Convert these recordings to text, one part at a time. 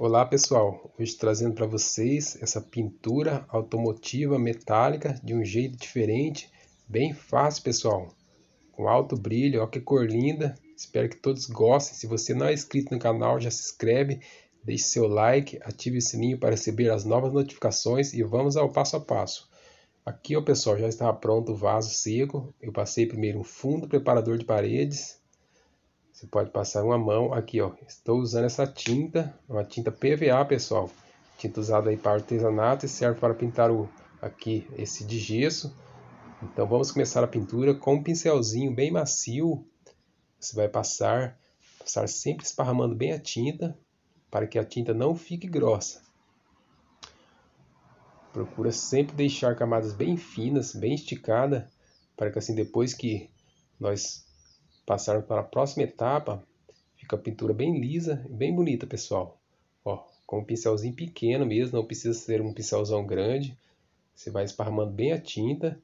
Olá pessoal, hoje trazendo para vocês essa pintura automotiva metálica de um jeito diferente, bem fácil pessoal, com alto brilho, olha que cor linda, espero que todos gostem, se você não é inscrito no canal já se inscreve, deixe seu like, ative o sininho para receber as novas notificações e vamos ao passo a passo. Aqui ó pessoal, já está pronto o vaso seco, eu passei primeiro um fundo preparador de paredes, você pode passar uma mão aqui, ó. Estou usando essa tinta, uma tinta PVA, pessoal. Tinta usada aí para artesanato e serve para pintar o aqui esse de gesso. Então vamos começar a pintura com um pincelzinho bem macio. Você vai passar, passar sempre esparramando bem a tinta para que a tinta não fique grossa. Procura sempre deixar camadas bem finas, bem esticada, para que assim depois que nós passar para a próxima etapa, fica a pintura bem lisa e bem bonita, pessoal. Ó, com um pincelzinho pequeno mesmo, não precisa ser um pincelzão grande. Você vai esparramando bem a tinta,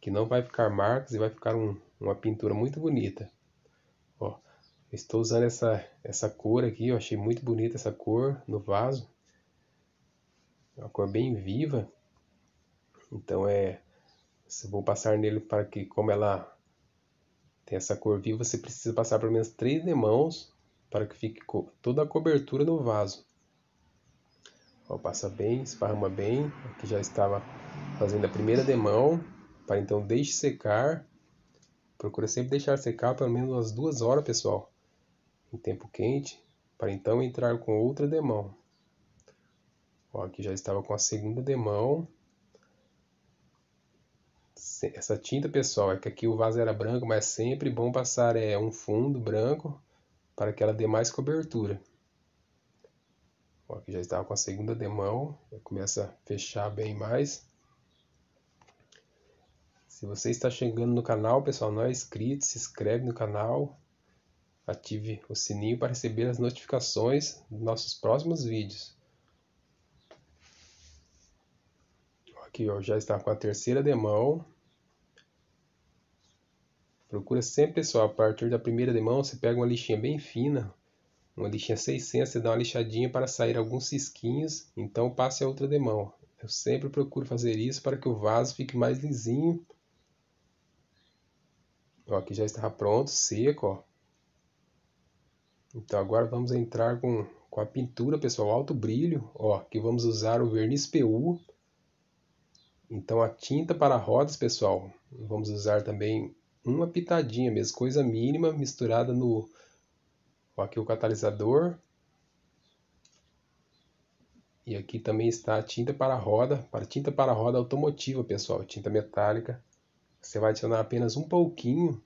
que não vai ficar marcas e vai ficar um, uma pintura muito bonita. Ó, estou usando essa, essa cor aqui, eu achei muito bonita essa cor no vaso. É uma cor bem viva. Então é, vou passar nele para que como ela tem essa cor viva, você precisa passar pelo menos três demãos para que fique toda a cobertura no vaso. Ó, passa bem, esparrama bem. Aqui já estava fazendo a primeira demão, para então deixe secar. Procura sempre deixar secar pelo menos umas duas horas, pessoal, em tempo quente, para então entrar com outra demão. Ó, aqui já estava com a segunda demão essa tinta, pessoal, é que aqui o vaso era branco, mas é sempre bom passar é, um fundo branco para que ela dê mais cobertura. Ó, aqui já estava com a segunda demão, começa a fechar bem mais. Se você está chegando no canal, pessoal, não é inscrito, se inscreve no canal, ative o sininho para receber as notificações dos nossos próximos vídeos. Aqui ó, já está com a terceira demão. Procura sempre, pessoal, a partir da primeira de mão, você pega uma lixinha bem fina, uma lixinha 600, você dá uma lixadinha para sair alguns cisquinhos, então passe a outra de mão. Eu sempre procuro fazer isso para que o vaso fique mais lisinho. Ó, aqui já está pronto, seco, ó. Então agora vamos entrar com, com a pintura, pessoal, alto brilho, ó, que vamos usar o verniz PU. Então a tinta para rodas, pessoal, vamos usar também uma pitadinha mesmo, coisa mínima misturada no aqui o catalisador. E aqui também está a tinta para roda, para tinta para roda automotiva, pessoal, tinta metálica. Você vai adicionar apenas um pouquinho,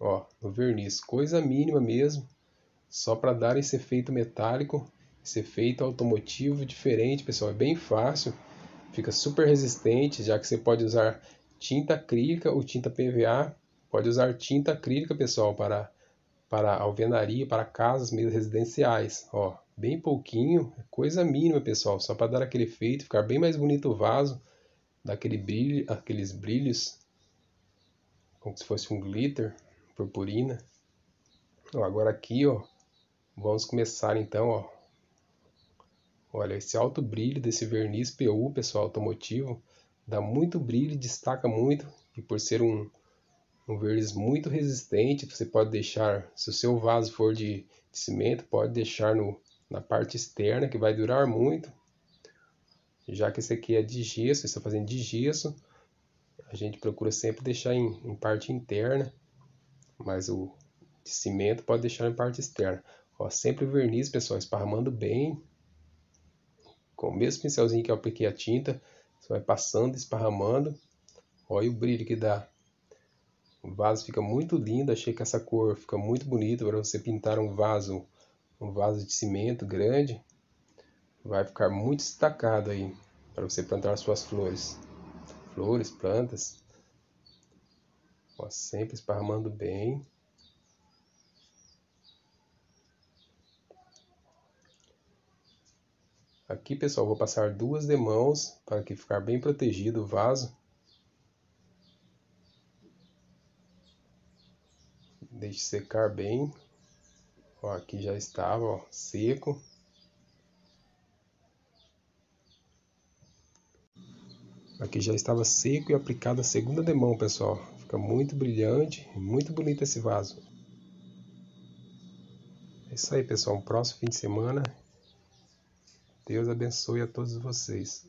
ó, no verniz, coisa mínima mesmo, só para dar esse efeito metálico, esse efeito automotivo diferente, pessoal, é bem fácil. Fica super resistente, já que você pode usar tinta acrílica ou tinta PVA Pode usar tinta acrílica, pessoal, para, para alvenaria, para casas meio residenciais. Ó, bem pouquinho, é coisa mínima, pessoal, só para dar aquele efeito, ficar bem mais bonito o vaso, dar aquele brilho, aqueles brilhos, como se fosse um glitter, purpurina. Ó, agora aqui, ó, vamos começar então, ó. Olha, esse alto brilho desse verniz PU, pessoal, automotivo, dá muito brilho, destaca muito, e por ser um, um verniz muito resistente. Você pode deixar, se o seu vaso for de, de cimento, pode deixar no, na parte externa, que vai durar muito. Já que esse aqui é de gesso, está fazendo de gesso, a gente procura sempre deixar em, em parte interna, mas o de cimento pode deixar em parte externa. Ó, sempre verniz, pessoal, esparramando bem. Com o mesmo pincelzinho que eu apliquei a tinta, você vai passando, esparramando. Olha o brilho que dá o vaso fica muito lindo, achei que essa cor fica muito bonita para você pintar um vaso, um vaso de cimento grande. Vai ficar muito destacado aí para você plantar suas flores. Flores, plantas. Ó, sempre esparramando bem. Aqui, pessoal, vou passar duas demãos para que ficar bem protegido o vaso. deixe secar bem. Ó, aqui já estava, ó, seco. Aqui já estava seco e aplicado a segunda demão, pessoal. Fica muito brilhante, muito bonito esse vaso. É isso aí, pessoal. Um próximo fim de semana. Deus abençoe a todos vocês.